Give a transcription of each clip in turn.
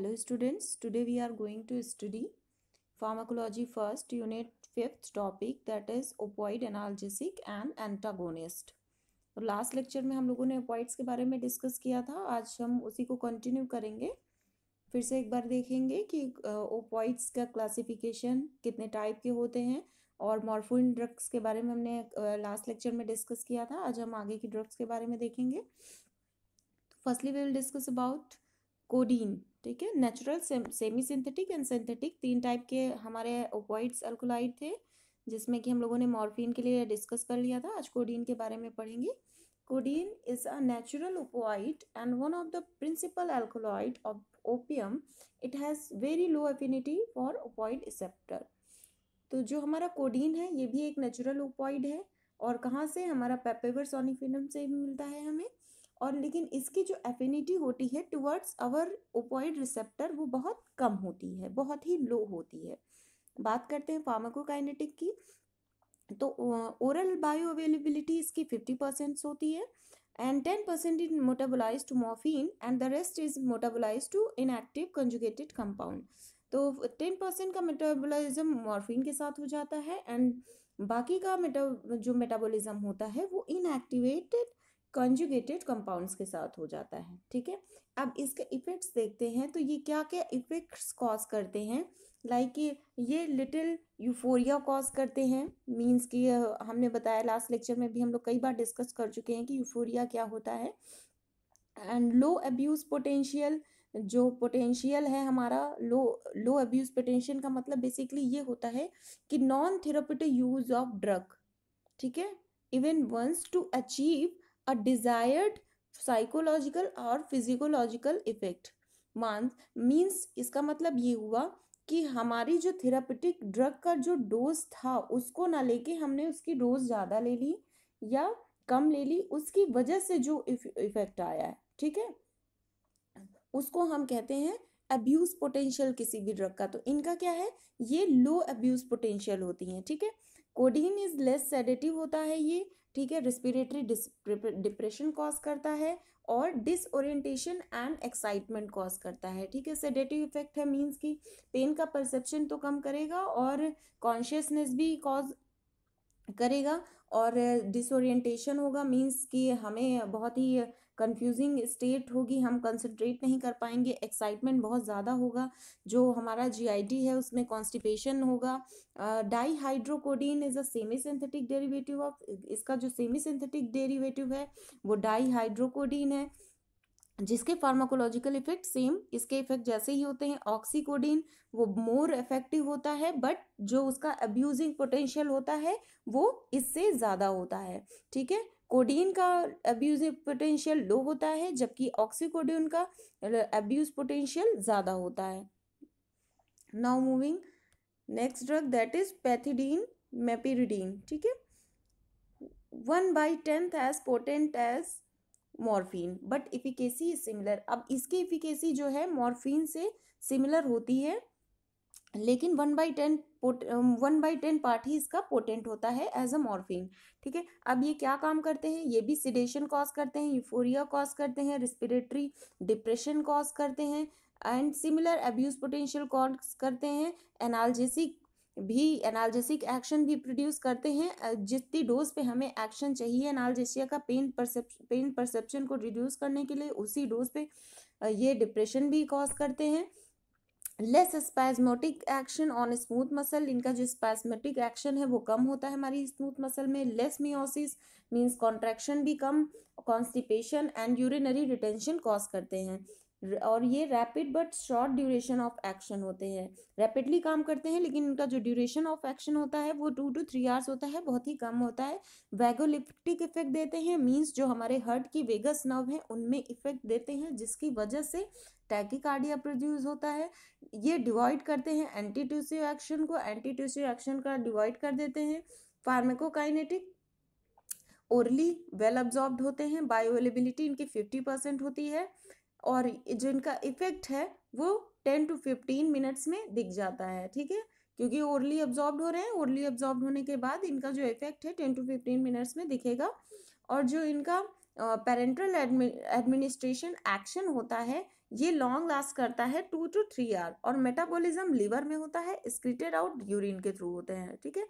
Hello students today we are going to study pharmacology first unit fifth topic that is opioid analgesic and antagonist तो last lecture में हम लोगों ने opioids के बारे में डिस्कस किया था आज हम उसी को कंटिन्यू करेंगे फिर से एक बार देखेंगे कि ओपॉइड्स का क्लासिफिकेशन कितने टाइप के होते हैं और मॉर्फोइन ड्रग्स के बारे में हमने लास्ट लेक्चर में डिस्कस किया था आज हम आगे की ड्रग्स के बारे में देखेंगे firstly we will discuss about codeine ठीक है natural semi synthetic and synthetic तीन टाइप के हमारे ओपॉइड्स अल्कोलाइड थे जिसमें कि हम लोगों ने मॉर्फिन के लिए डिस्कस कर लिया था आज कोडीन के बारे में पढ़ेंगे codeine is a natural opioid and one of the principal alkaloid of opium it has very low affinity for opioid receptor तो जो हमारा कोडीन है ये भी एक नेचुरल ओपोइड है और कहाँ से हमारा पेपेवर सोनिफिनम से मिलता है हमें और लेकिन इसकी जो एफिनिटी होती है टुवर्ड्स अवर ओपोइड रिसेप्टर वो बहुत कम होती है बहुत ही लो होती है बात करते हैं फार्माकोकाइनेटिक की तो ओरल बायो अवेलेबिलिटी इसकी फिफ्टी परसेंट होती है and ten percent is metabolise to morphine and the rest is metabolise to inactive conjugated compound तो टेन परसेंट का मेटाबोलाइजम मॉर्फिन के साथ हो जाता है एंड बाकी का मेटा जो मेटाबॉलिज्म होता है वो इनएक्टिवेटेड कंजुगेटेड कंपाउंड्स के साथ हो जाता है ठीक है अब इसके इफेक्ट्स देखते हैं तो ये क्या क्या इफेक्ट्स कॉज करते हैं लाइक like ये लिटिल यूफोरिया कॉज करते हैं मींस कि हमने बताया लास्ट लेक्चर में भी हम लोग कई बार डिस्कस कर चुके हैं कि यूफोरिया क्या होता है एंड लो अब्यूज़ पोटेंशियल जो पोटेंशियल है हमारा लो लो अब्यूज़ पोटेंशियल का मतलब बेसिकली ये होता है कि non therapeutic use of drug ठीक है even once to achieve a desired psychological और फिजिकोलॉजिकल इफेक्ट मान मीन्स इसका मतलब ये हुआ कि हमारी जो थेरापेटिक ड्रग का जो डोज था उसको ना लेके हमने उसकी डोज ज़्यादा ले ली या कम ले ली उसकी वजह से जो इफेक्ट आया है ठीक है उसको हम कहते हैं अब्यूज पोटेंशियल किसी भी ड्रग का तो इनका क्या है ये लो अब्यूज पोटेंशियल होती हैं ठीक है थीके? कोडीन इज़ लेस सेडेटिव होता है ये ठीक है रेस्पिरेटरी डिप्रेशन कॉज करता है और डिसओरिएंटेशन एंड एक्साइटमेंट कॉज करता है ठीक है सेडेटिव इफेक्ट है मींस कि पेन का परसेप्शन तो कम करेगा और कॉन्शियसनेस भी कॉज करेगा और डिसोरिएंटेशन होगा मींस कि हमें बहुत ही कंफ्यूजिंग स्टेट होगी हम कंसंट्रेट नहीं कर पाएंगे एक्साइटमेंट बहुत ज़्यादा होगा जो हमारा जीआईटी है उसमें कॉन्स्टिपेशन होगा dihydrocodeine is a semi synthetic derivative of इसका जो सेमी सिंथेटिक डेरिवेटिव है वो डाईहाइड्रोकोडीन है जिसके फार्माकोलॉजिकल इफेक्ट सेम इसके इफेक्ट जैसे ही होते हैं ऑक्सीकोडीन वो मोर इफेक्टिव होता है बट जो उसका अब्यूजिंग पोटेंशियल होता है वो इससे ज़्यादा होता है ठीक है कोडीन का एब्यूजिव पोटेंशियल लो होता है जबकि ऑक्सीकोडीन का एब्यूज पोटेंशियल ज़्यादा होता है now moving next drug that is pethidine meperidine ठीक है one by tenth as potent as morphine but efficacy is similar अब इसकी इफिकेसी जो है मॉर्फिन से सिमिलर होती है लेकिन one by ten one by ten part ही इसका पोटेंट होता है एज अ मॉर्फिन ठीक है अब ये क्या काम करते हैं ये भी सिडेशन कॉज करते हैं यूफोरिया कॉज करते हैं रिस्पिरेटरी डिप्रेशन कॉज करते हैं and similar abuse potential cause करते हैं एनालजेसिक भी एनालजेसिक एक्शन भी प्रोड्यूस करते हैं जितनी डोज पे हमें एक्शन चाहिए एनालजेसिया का पेन परसेप्शन पेन परसेप्शन को रिड्यूस करने के लिए उसी डोज पे ये डिप्रेशन भी कॉज करते हैं less spasmodic action on smooth muscle इनका जो स्पैजमेटिक एक्शन है वो कम होता है हमारी स्मूथ मसल में लेस मियोसिस मीन्स कॉन्ट्रैक्शन भी कम constipation and urinary retention cause करते हैं और ये rapid but short duration of action होते हैं रैपिडली काम करते हैं लेकिन इनका जो ड्यूरेशन ऑफ एक्शन होता है वो टू टू थ्री आवर्स होता है बहुत ही कम होता है वैगोलिप्टिक इफेक्ट देते हैं मींस जो हमारे हर्ट की वेगस नर्व है उनमें इफेक्ट देते हैं जिसकी वजह से टैकिकार्डिया प्रोड्यूस होता है ये डिवाइड करते हैं एंटी ट्यूसिव एक्शन को एंटी ट्यूसिव एक्शन का डिवाइड कर देते हैं pharmacokinetic orally well well absorbed होते हैं बायोअवेलेबिलिटी इनकी फिफ्टी परसेंट होती है और जिनका इफेक्ट है वो टेन टू फिफ्टीन मिनट्स में दिख जाता है ठीक है क्योंकि ओरली ऑब्जॉर्ब हो रहे हैं ओरली ऑब्जॉर्ब होने के बाद इनका जो इफेक्ट है टेन टू फिफ्टीन मिनट्स में दिखेगा और जो इनका पेरेंट्रल एडमिनिस्ट्रेशन एक्शन होता है ये लॉन्ग लास्ट करता है टू टू थ्री आर और मेटाबॉलिज्म लीवर में होता है स्क्रीटेड आउट यूरिन के थ्रू होते हैं ठीक है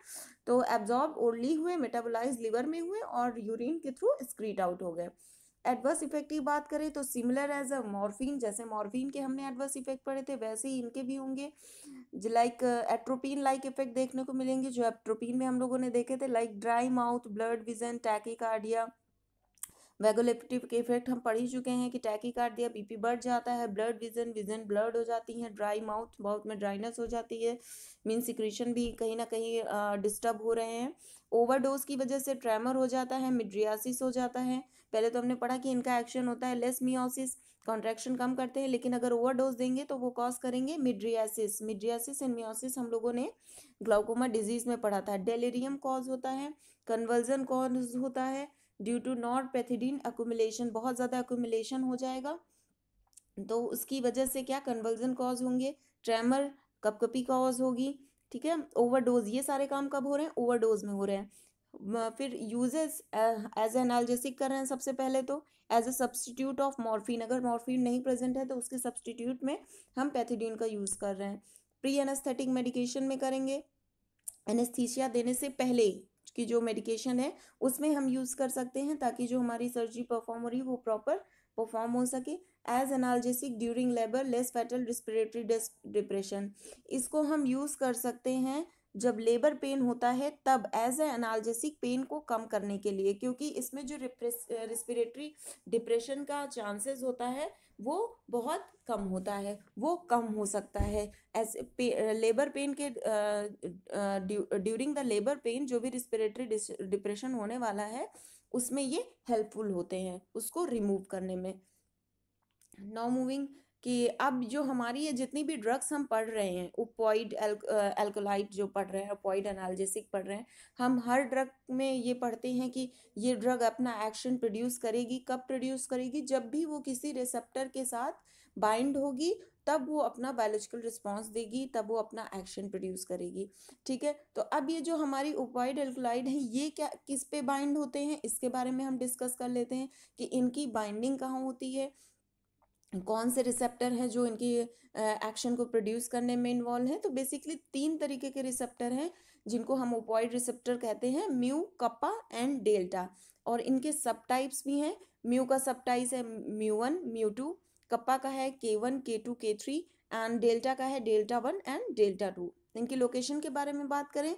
तो एब्जॉर्ब ओरली हुए मेटाबोलाइज लीवर में हुए और यूरिन के थ्रू स्क्रीट आउट हो गए एडवर्स इफेक्ट की बात करें तो सिमिलर एज अ मॉर्फिन जैसे मॉर्फिन के हमने एडवर्स इफेक्ट पढ़े थे वैसे ही इनके भी होंगे लाइक एट्रोपिन लाइक इफेक्ट देखने को मिलेंगे जो एट्रोपिन में हम लोगों ने देखे थे like dry mouth blood vision tachycardia vagolytic के इफेक्ट हम पढ़ ही चुके हैं कि टैकी कार्डिया बी बीपी बढ़ जाता है ब्लड विजन विजन ब्लड हो जाती है ड्राई माउथ माउथ में ड्राइनेस हो जाती है मीन सिक्रीशन भी कहीं ना कहीं डिस्टर्ब uh, हो रहे हैं ओवरडोज की वजह से ट्रेमर हो जाता है मिड्रियासिस हो जाता है पहले तो हमने पढ़ा कि इनका एक्शन होता है लेस मियोसिस कॉन्ट्रैक्शन कम करते हैं लेकिन अगर ओवरडोज देंगे तो वो कॉज करेंगे मिड्रियासिस मिड्रियासिस एंड मियोसिस हम लोगों ने ग्लाउकोमा डिजीज में पढ़ा था डेलेरियम कॉज होता है कन्वर्जन कॉज होता है due to not pethidine accumulation बहुत ज़्यादा एकोमिलेशन हो जाएगा तो उसकी वजह से क्या कन्वर्जन कॉज होंगे ट्रैमर कपकपी कॉज होगी ठीक है ओवरडोज ये सारे काम कब हो रहे हैं ओवरडोज में हो रहे हैं फिर यूजेस एज एनाल्जेसिक कर रहे हैं सबसे पहले तो as a substitute of morphine अगर मॉर्फिन नहीं प्रेजेंट है तो उसके सब्सटीट्यूट में हम पैथिडीन का यूज़ कर रहे हैं प्री एनेस्थेटिक मेडिकेशन में करेंगे एनेस्थीसिया देने से पहले की जो मेडिकेशन है उसमें हम यूज़ कर सकते हैं ताकि जो हमारी सर्जरी परफॉर्म हो रही है वो प्रॉपर परफॉर्म हो सके as analgesic during labour less fetal respiratory depression इसको हम यूज़ कर सकते हैं जब लेबर पेन होता है तब एज ए एनालजेसिक पेन को कम करने के लिए क्योंकि इसमें जो रिस्पिरेटरी डिप्रेशन का चांसेस होता है वो बहुत कम होता है वो कम हो सकता है एज पे, लेबर पेन के ड्यूरिंग द लेबर पेन जो भी रिस्पिरेटरी डिप्रेशन होने वाला है उसमें ये हेल्पफुल होते हैं उसको रिमूव करने में नाउ मूविंग कि अब जो हमारी ये जितनी भी ड्रग्स हम पढ़ रहे हैं उपॉइड एल्कोलाइट जो पढ़ रहे हैं ओपॉइड एनाल्जेसिक पढ़ रहे हैं हम हर ड्रग में ये पढ़ते हैं कि ये ड्रग अपना एक्शन प्रोड्यूस करेगी कब प्रोड्यूस करेगी जब भी वो किसी रिसेप्टर के साथ बाइंड होगी तब वो अपना बायोलॉजिकल रिस्पॉन्स देगी तब वो अपना एक्शन प्रोड्यूस करेगी ठीक है तो अब ये जो हमारी उपवाइड एल्कोलाइड है ये क्या किस पे बाइंड होते हैं इसके बारे में हम डिस्कस कर लेते हैं कि इनकी बाइंडिंग कहाँ होती है कौन से रिसेप्टर हैं जो इनकी एक्शन को प्रोड्यूस करने में इन्वॉल्व हैं तो बेसिकली तीन तरीके के रिसेप्टर हैं जिनको हम ओपॉइड रिसेप्टर कहते हैं म्यू कप्पा एंड डेल्टा और इनके सब टाइप्स भी हैं म्यू का सब टाइप्स है mu one mu two kappa का है के वन के टू के थ्री एंड डेल्टा का है delta one and delta two इनकी लोकेशन के बारे में बात करें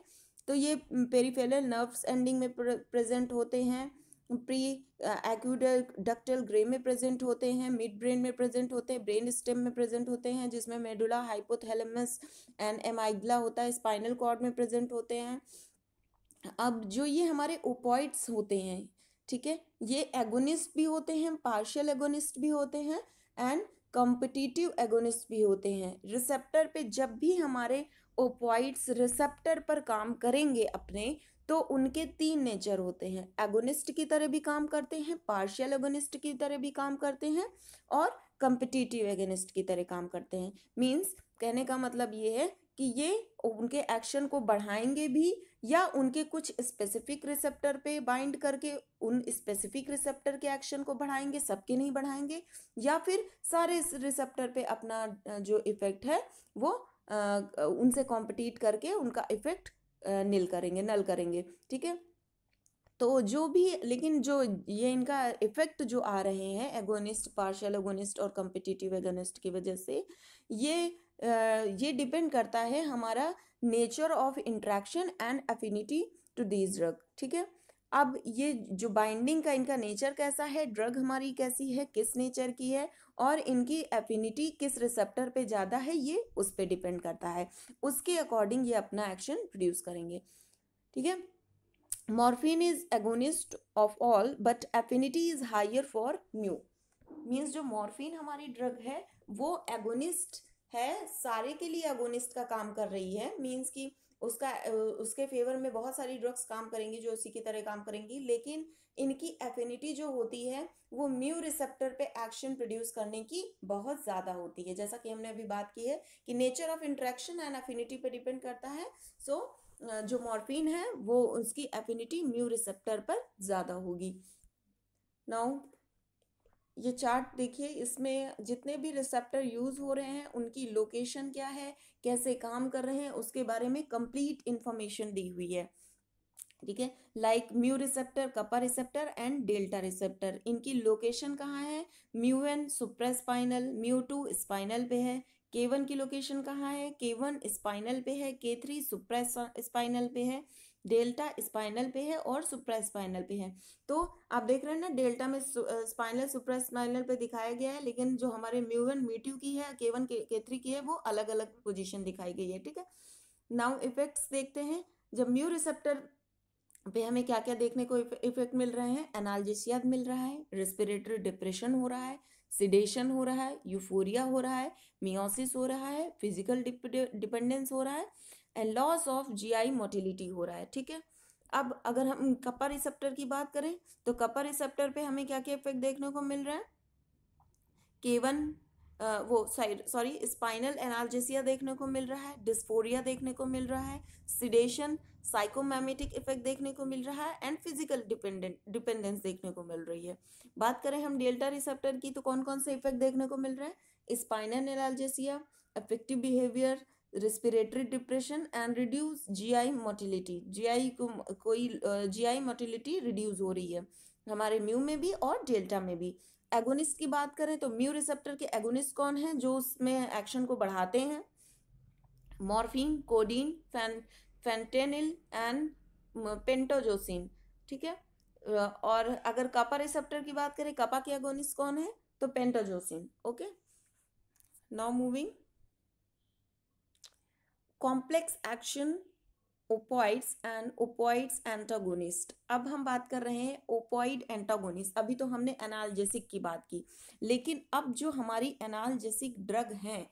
तो ये पेरीफेरल नर्व्स एंडिंग में प्रेजेंट होते हैं प्री एक्ूडल डक्टल ग्रे में प्रेजेंट होते हैं मिड ब्रेन में प्रेजेंट होते हैं ब्रेन स्टेम में प्रेजेंट होते हैं जिसमें मेडुला हाइपोथैलेमस एंड एमाइग्ला होता है स्पाइनल कॉर्ड में प्रेजेंट होते हैं अब जो ये हमारे ओपॉइड्स होते हैं ठीक है ये एगोनिस्ट भी होते हैं पार्शियल एगोनिस्ट भी होते हैं एंड कॉम्पिटिटिव एगोनिस्ट भी होते हैं रिसेप्टर पे जब भी हमारे ओपॉइड्स रिसेप्टर पर काम करेंगे अपने तो उनके तीन नेचर होते हैं एगोनिस्ट की तरह भी काम करते हैं पार्शियल एगोनिस्ट की तरह भी काम करते हैं और कंपिटिटिव एगोनिस्ट की तरह काम करते हैं मीन्स कहने का मतलब ये है कि ये उनके एक्शन को बढ़ाएंगे भी या उनके कुछ स्पेसिफिक रिसेप्टर पे बाइंड करके उन स्पेसिफिक रिसेप्टर के एक्शन को बढ़ाएंगे सबके नहीं बढ़ाएंगे या फिर सारे इस रिसेप्टर पे अपना जो इफेक्ट है वो उनसे कॉम्पिटिट करके उनका इफेक्ट नील करेंगे नल करेंगे ठीक है तो जो भी लेकिन जो ये इनका इफेक्ट जो आ रहे हैं एगोनिस्ट पार्शल एगोनिस्ट और कम्पिटिटिव एगोनिस्ट की वजह से ये ये डिपेंड करता है हमारा nature of interaction and affinity to these drug ठीक है अब ये जो बाइंडिंग का इनका नेचर कैसा है ड्रग हमारी कैसी है किस नेचर की है और इनकी एफिनिटी किस रिसेप्टर पे ज़्यादा है ये उस पर डिपेंड करता है उसके अकॉर्डिंग ये अपना एक्शन प्रोड्यूस करेंगे ठीक है morphine is agonist of all but affinity is higher for mu means जो मॉर्फिन हमारी ड्रग है वो एगोनिस्ट है सारे के लिए एगोनिस्ट का काम कर रही है मीन्स कि उसका उसके फेवर में बहुत सारी ड्रग्स काम करेंगी जो उसी की तरह काम करेंगी लेकिन इनकी एफिनिटी जो होती है वो म्यू रिसेप्टर पे एक्शन प्रोड्यूस करने की बहुत ज़्यादा होती है जैसा कि हमने अभी बात की है कि nature of interaction and affinity पे डिपेंड करता है सो so, जो मॉर्फिन है वो उसकी एफिनिटी म्यू रिसेप्टर पर ज़्यादा होगी नाउ ये चार्ट देखिए इसमें जितने भी रिसेप्टर यूज़ हो रहे हैं उनकी लोकेशन क्या है कैसे काम कर रहे हैं उसके बारे में कंप्लीट इन्फॉर्मेशन दी हुई है ठीक है like mu receptor kappa receptor and delta receptor इनकी लोकेशन कहाँ है mu one supraspinal mu two spinal पे है के वन की लोकेशन कहाँ है के वन स्पाइनल पे है के थ्री सुप्रा स्पाइनल पे है डेल्टा स्पाइनल पे है और सुप्रा स्पाइनल पे है तो आप देख रहे हैं ना डेल्टा में स्पाइनल सुप्रा स्पाइनल पे दिखाया गया है लेकिन जो हमारे म्यूवन मीट्यू की है के वन के थ्री की है वो अलग अलग पोजिशन दिखाई गई है ठीक है नाउ इफेक्ट्स देखते हैं जब म्यू रिसेप्टर पे हमें क्या क्या देखने को इफेक्ट मिल रहे हैं एनालजेसिया मिल रहा है रेस्पिरेटरी डिप्रेशन हो रहा है सिडेशन हो रहा है यूफोरिया हो रहा है मियोसिस हो रहा है फिजिकल डिपेंडेंस हो रहा है and loss of GI motility हो रहा है ठीक है अब अगर हम कपर रिसेप्टर की बात करें तो कपर रिसेप्टर पे हमें क्या क्या इफेक्ट देखने को मिल रहा है केवन वो सॉरी स्पाइनल एनालजेसिया देखने को मिल रहा है डिस्फोरिया देखने को मिल रहा है सिडेशन साइकोमेमेटिक इफेक्ट देखने को मिल रहा है एंड फिजिकल डिपेंडेंट डिपेंडेंस देखने को मिल रही है बात करें हम डेल्टा रिसेप्टर की तो कौन कौन से इफेक्ट देखने को मिल रहे हैं spinal analgesia affective behaviour respiratory depression and reduce GI motility GI को कोई जीआई मोटिलिटी रिड्यूस हो रही है हमारे म्यू में भी और डेल्टा में भी एगोनिस्ट की बात करें तो म्यू रिसेप्टर के एगोनिस्ट कौन हैं जो उसमें एक्शन को बढ़ाते हैं मॉर्फिन कोडीन फैन फेंटेनिल एंड पेंटोजोसिन ठीक है uh, और अगर कापा रिसेप्टर की बात करें कापा के एगोनिस्ट कौन है तो pentazocine okay now moving complex action opioids and opioids antagonist अब हम बात कर रहे हैं ओपोइड एंटागोनिस्ट अभी तो हमने एनाल्जेसिक की बात की लेकिन अब जो हमारी एनाल्जेसिक ड्रग हैं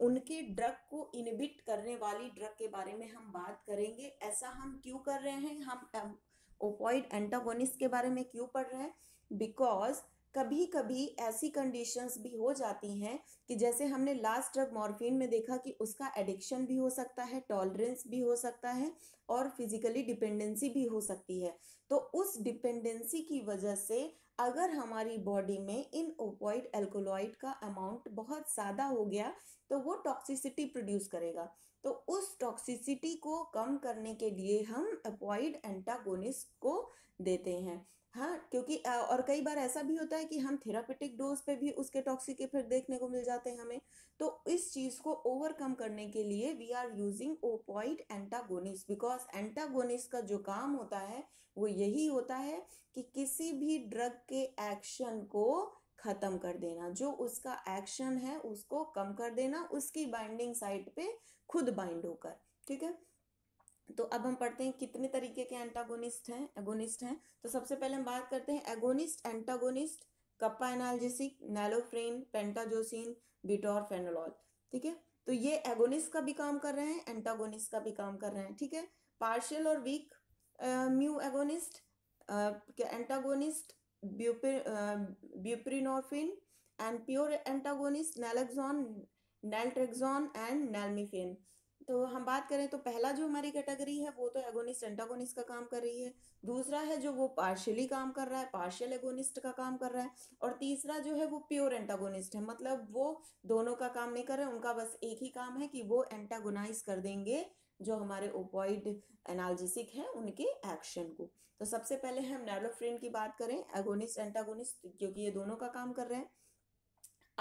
उनके ड्रग को इनबिट करने वाली ड्रग के बारे में हम बात करेंगे ऐसा हम क्यों कर रहे हैं हम ओपॉइड एंटागोनिस्ट के बारे में क्यों पढ़ रहे हैं बिकॉज कभी कभी ऐसी कंडीशंस भी हो जाती हैं कि जैसे हमने लास्ट ड्रग मॉर्फिन में देखा कि उसका एडिक्शन भी हो सकता है टॉलरेंस भी हो सकता है और फिजिकली डिपेंडेंसी भी हो सकती है तो उस डिपेंडेंसी की वजह से अगर हमारी बॉडी में इन ओपॉइड एल्कोलॉइड का अमाउंट बहुत ज़्यादा हो गया तो वो टॉक्सिसिटी प्रोड्यूस करेगा तो उस टॉक्सिसिटी को कम करने के लिए हम अपॉइड एंटागोनिस्ट को देते हैं हाँ क्योंकि और कई बार ऐसा भी होता है कि हम थेरापेटिक डोज पे भी उसके टॉक्सिक इफेक्ट देखने को मिल जाते हैं हमें तो इस चीज़ को ओवरकम करने के लिए we are using opioid antagonist because antagonist का जो काम होता है वो यही होता है कि किसी भी ड्रग के एक्शन को ख़त्म कर देना जो उसका एक्शन है उसको कम कर देना उसकी बाइंडिंग साइट पे खुद बाइंड होकर ठीक है तो अब हम पढ़ते हैं कितने तरीके के एंटागोनिस्ट हैं एगोनिस्ट हैं तो सबसे पहले हम बात करते हैं agonist antagonist kappa analgesic nalorphine pentazocine butorphanol ठीक है तो ये एगोनिस्ट का भी काम कर रहे हैं एंटागोनिस्ट का भी काम कर रहे हैं ठीक है पार्शियल और weak mu agonist antagonist buprenorphine and pure antagonist naloxone naltrexone and nalmefene तो हम बात करें तो पहला जो हमारी कैटेगरी है वो तो एगोनिस्ट एंटागोनिस्ट का काम कर रही है दूसरा है जो वो पार्शियली काम कर रहा है पार्शियल एगोनिस्ट का काम कर रहा है और तीसरा जो है वो प्योर एंटागोनिस्ट है मतलब वो दोनों का काम नहीं कर रहे उनका बस एक ही काम है कि वो एंटागोनाइज कर देंगे जो हमारे ओपॉइड एनाल्जेसिक हैं उनके एक्शन को तो सबसे पहले हम नैलोफ्रेन की बात करें एगोनिस्ट एंटागोनिस्ट क्योंकि ये दोनों का काम कर रहे हैं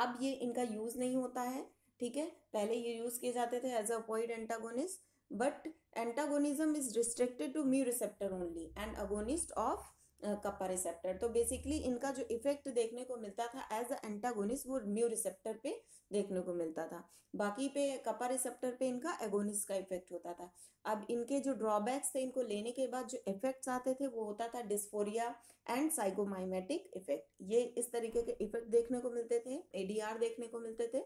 अब ये इनका यूज़ नहीं होता है ठीक है पहले ये यूज़ किए जाते थे as opioid antagonist but antagonism is restricted to mu receptor only and agonist of kappa receptor तो बेसिकली इनका जो इफेक्ट देखने को मिलता था एज अ एंटागोनिस्ट वो म्यू रिसेप्टर पे देखने को मिलता था बाकी पे कप्पा रिसेप्टर पे इनका एगोनिस्ट का इफेक्ट होता था अब इनके जो ड्रॉबैक्स थे इनको लेने के बाद जो इफेक्ट्स आते थे वो होता था डिस्फोरिया एंड साइकोमाइमेटिक इफेक्ट ये इस तरीके के इफेक्ट देखने को मिलते थे एडीआर देखने को मिलते थे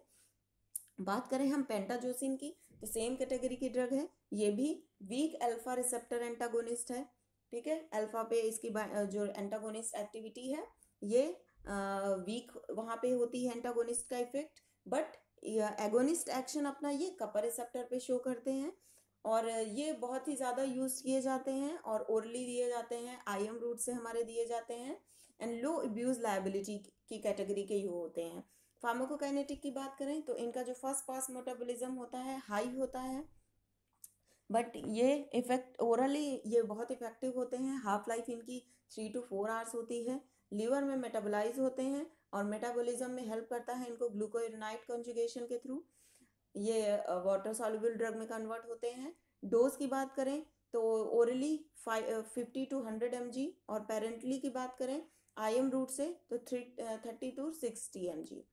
बात करें हम पेंटाजोसिन की तो सेम कैटेगरी की ड्रग है ये भी वीक अल्फा रिसेप्टर एंटागोनिस्ट है ठीक है अल्फा पे इसकी जो एंटागोनिस्ट एक्टिविटी है ये वीक वहाँ पे होती है एंटागोनिस्ट का इफेक्ट बट एगोनिस्ट एक्शन अपना ये कपर रिसेप्टर पे शो करते हैं और ये बहुत ही ज़्यादा यूज़ किए जाते हैं और ओरली दिए जाते हैं आई एम रूट से हमारे दिए जाते हैं एंड लो अब्यूज़ लाइबिलिटी की कैटेगरी के ये होते हैं फार्माकोकाइनेटिक की बात करें तो इनका जो फर्स्ट पास मेटाबॉलिज्म होता है हाई होता है बट ये इफेक्ट ओरली ये बहुत इफेक्टिव होते हैं हाफ लाइफ इनकी थ्री टू फोर आवर्स होती है लीवर में मेटाबोलाइज होते हैं और मेटाबॉलिज्म में हेल्प करता है इनको ग्लूकोरनाइट कॉन्जुगेशन के थ्रू ये वाटर सॉल्युबल ड्रग में कन्वर्ट होते हैं डोज की बात करें तो orally fifty to hundred M और पेरेंटली की बात करें आई एम रूट से तो three thirty to sixty M G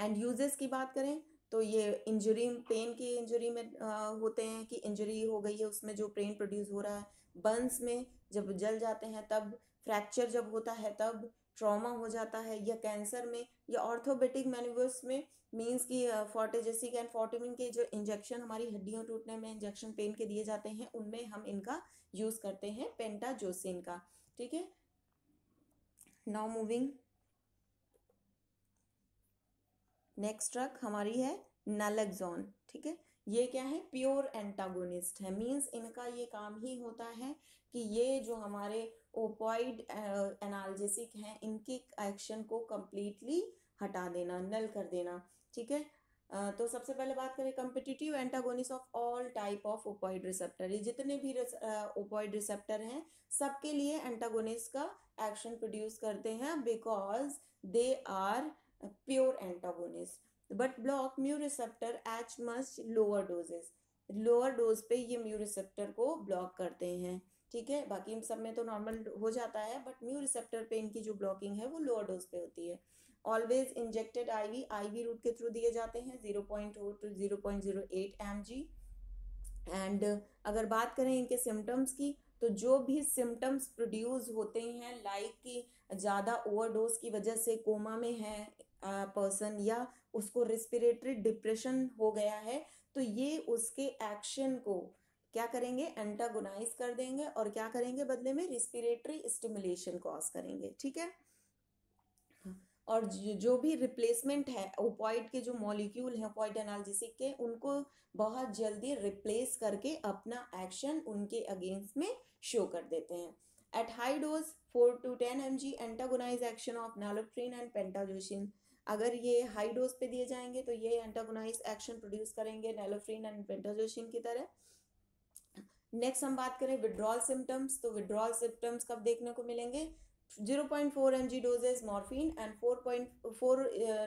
and uses की बात करें तो ये इंजरी पेन की इंजरी में आ, होते हैं कि इंजरी हो गई है उसमें जो पेन प्रोड्यूस हो रहा है बंस में जब जल जाते हैं तब फ्रैक्चर जब होता है तब ट्रॉमा हो जाता है या कैंसर में या ऑर्थोबेटिक मैन्यूवर्स में मींस की फोर्टेजेसिक एंड फोर्टिमिन के जो इंजेक्शन हमारी हड्डियों टूटने में इंजेक्शन पेन के दिए जाते हैं उनमें हम इनका यूज़ करते हैं पेंटाजोसिन का ठीक है नाउ मूविंग नेक्स्ट ट्रक हमारी है नलगजोन ठीक है ये क्या है प्योर एंटागोनिस्ट है मींस इनका ये काम ही होता है कि ये जो हमारे ओपॉइड एनाल्जेसिक हैं इनके एक्शन को कम्प्लीटली हटा देना नल कर देना ठीक है तो सबसे पहले बात करें competitive antagonist of all type of opioid receptor ये जितने भी ओपॉइड रिसेप्टर हैं सबके लिए एंटागोनिस का एक्शन प्रोड्यूस करते हैं because they are uh, pure antagonist but block mu receptor at much lower doses lower dose पे ये म्यू रिसेप्टर को ब्लॉक करते हैं ठीक है बाकी इन सब में तो नॉर्मल हो जाता है बट म्यू रिसेप्टर पे इनकी जो ब्लॉकिंग है वो लोअर डोज पे होती है always injected IV IV route के थ्रू दिए जाते हैं zero point four to zero point zero eight M G and अगर बात करें इनके सिम्टम्स की तो जो भी सिम्टम्स प्रोड्यूस होते हैं लाइक कि ज़्यादा ओवरडोज की वजह से कोमा में है पर्सन या उसको रेस्पिरेटरी डिप्रेशन हो गया है तो ये उसके एक्शन को क्या करेंगे एंटागोनाइज कर देंगे और क्या करेंगे बदले में रेस्पिरेटरी स्टिमुलेशन कॉज करेंगे ठीक है और जो भी रिप्लेसमेंट है ओपॉइड के जो मॉलिक्यूल हैं ओपॉइड एनाल्जेसिक के उनको बहुत जल्दी रिप्लेस करके अपना एक्शन उनके अगेंस्ट में शो कर देते हैं at high dose four to ten M G antagonize action of naloxone and pentazocine अगर ये हाई डोज पे दिए जाएंगे तो ये एंटागोनाइज एक्शन प्रोड्यूस करेंगे नेलोफ्रीन एंड पेंटाजोशिन की तरह नेक्स्ट हम बात करें विड्रॉल सिम्टम्स तो विड्रॉल सिम्टम्स कब देखने को मिलेंगे morphine and four point four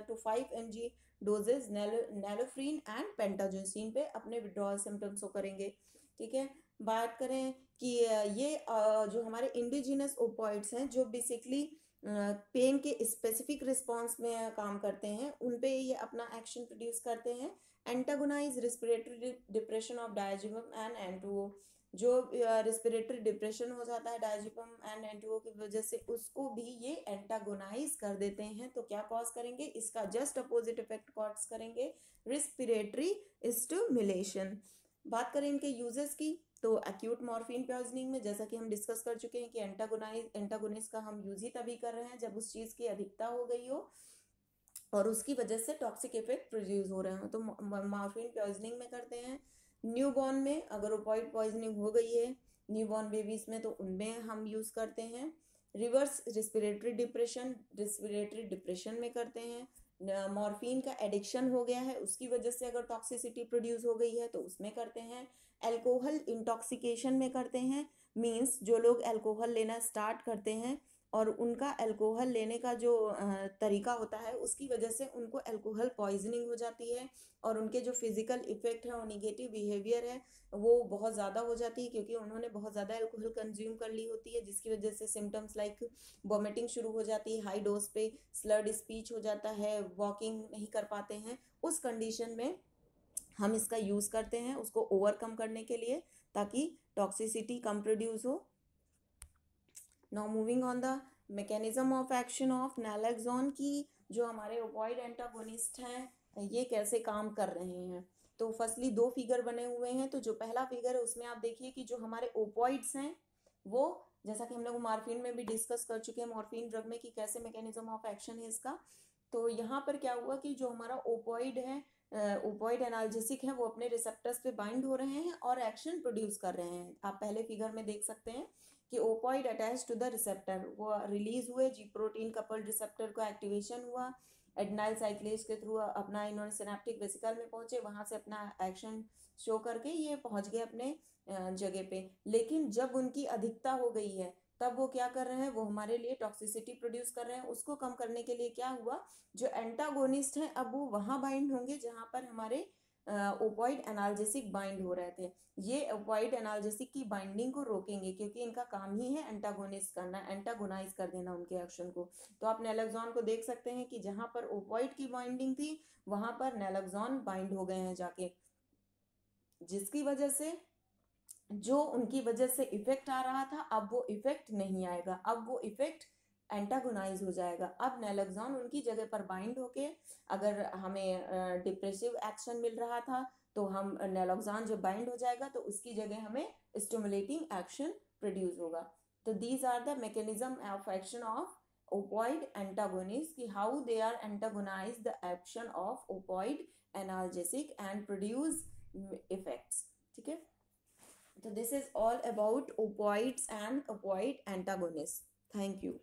to five M G dosages nalorphine and pentazocine पे अपने विड्रॉल सिम्टम्स को करेंगे ठीक है बात करें कि uh, ये uh, जो हमारे इंडिजिनस ओपॉइड्स हैं जो बेसिकली पेन uh, के स्पेसिफिक रिस्पांस में काम करते हैं उन पे ये अपना एक्शन प्रोड्यूस करते हैं antagonize respiratory depression of diazepam and एंटू जो रेस्पिरेटरी डिप्रेशन हो जाता है डायजिपम एंड एंटीओ की वजह से उसको भी ये एंटागोनाइज कर देते हैं तो क्या कॉज करेंगे इसका जस्ट अपोजिट इफेक्ट कॉज करेंगे रेस्पिरेटरी स्टमुलेशन बात करें इनके यूजेस की तो एक्यूट मॉर्फिन पॉइजनिंग में जैसा कि हम डिस्कस कर चुके हैं कि एंटागोनाइज एंटागोनिस्ट का हम यूज ही तभी कर रहे हैं जब उस चीज़ की अधिकता हो गई हो और उसकी वजह से टॉक्सिक इफेक्ट प्रोड्यूस हो रहे हो तो मॉर्फिन पॉइजनिंग में करते हैं न्यू बॉर्न में अगर ओपॉइड पॉइजनिंग हो गई है न्यू बॉर्न बेबीज में तो उनमें हम यूज़ करते हैं reverse respiratory depression respiratory depression में करते हैं मॉर्फिन का एडिक्शन हो गया है उसकी वजह से अगर टॉक्सिसिटी प्रोड्यूस हो गई है तो उसमें करते हैं अल्कोहल इंटॉक्सिकेशन में करते हैं मीन्स जो लोग अल्कोहल लेना स्टार्ट करते हैं और उनका अल्कोहल लेने का जो तरीका होता है उसकी वजह से उनको अल्कोहल पॉइजनिंग हो जाती है और उनके जो फिज़िकल इफ़ेक्ट है और निगेटिव बिहेवियर है वो बहुत ज़्यादा हो जाती है क्योंकि उन्होंने बहुत ज़्यादा अल्कोहल कंज्यूम कर ली होती है जिसकी वजह से सिम्टम्स लाइक वॉमिटिंग शुरू हो जाती है हाई डोज पे स्लर्ड स्पीच हो जाता है वॉकिंग नहीं कर पाते हैं उस कंडीशन में हम इसका यूज़ करते हैं उसको ओवरकम करने के लिए ताकि टॉक्सिसिटी कम प्रोड्यूस हो now moving on the mechanism of action of naloxone की जो हमारे ओपॉइड एंटागोनिस्ट हैं ये कैसे काम कर रहे हैं तो फर्स्टली दो फिगर बने हुए हैं तो जो पहला फिगर है उसमें आप देखिए कि जो हमारे ओपॉइड्स हैं वो जैसा कि हम लोग मार्फिन में भी डिस्कस कर चुके हैं मॉर्फिन ड्रग में कि कैसे मैकेनिज्म ऑफ एक्शन है इसका तो यहाँ पर क्या हुआ कि जो हमारा ओपॉइड है ओपॉइड एनालजेसिक है वो अपने रिसेप्टर्स पे बाइंड हो रहे हैं और एक्शन प्रोड्यूस कर रहे हैं आप पहले फिगर में देख सकते हैं कि opioid attach to the receptor वो रिलीज हुए जी प्रोटीन कपल रिसेप्टर को एक्टिवेशन हुआ एडनाइल साइक्लेज के थ्रू अपना इन्होंने सिनेप्टिक वेसिकल में पहुंचे वहां से अपना एक्शन शो करके ये पहुंच गए अपने जगह पे लेकिन जब उनकी अधिकता हो गई है तब वो क्या कर रहे हैं वो हमारे लिए टॉक्सिसिटी प्रोड्यूस कर रहे हैं उसको कम करने के लिए क्या हुआ जो एंटागोनिस्ट हैं अब वो वहाँ बाइंड होंगे जहाँ पर हमारे ओपॉइड एनाल्जेसिक बाइंड हो रहे थे ये ओपॉइड एनाल्जेसिक की बाइंडिंग को रोकेंगे क्योंकि इनका काम ही है एंटागोनिस करना एंटागोनाइज कर देना उनके एक्शन को तो आप नेलेक्जॉन को देख सकते हैं कि जहाँ पर ओपॉइड की बाइंडिंग थी वहाँ पर नेलेक्जॉन बाइंड हो गए हैं जाके जिसकी वजह से जो उनकी वजह से इफेक्ट आ रहा था अब वो इफेक्ट नहीं आएगा अब वो इफेक्ट एंटागोनाइज हो जाएगा अब नेलोक्सॉन उनकी जगह पर बाइंड होके अगर हमें डिप्रेसिव एक्शन मिल रहा था तो हम नेलोक्सॉन जब बाइंड हो जाएगा तो उसकी जगह हमें स्टमुलेटिंग एक्शन प्रोड्यूस होगा तो these are the mechanism of action of opioid antagonist कि how they are antagonize the action of opioid analgesic and produce effects ठीक है तो this is all about opioids and opioid antagonist thank you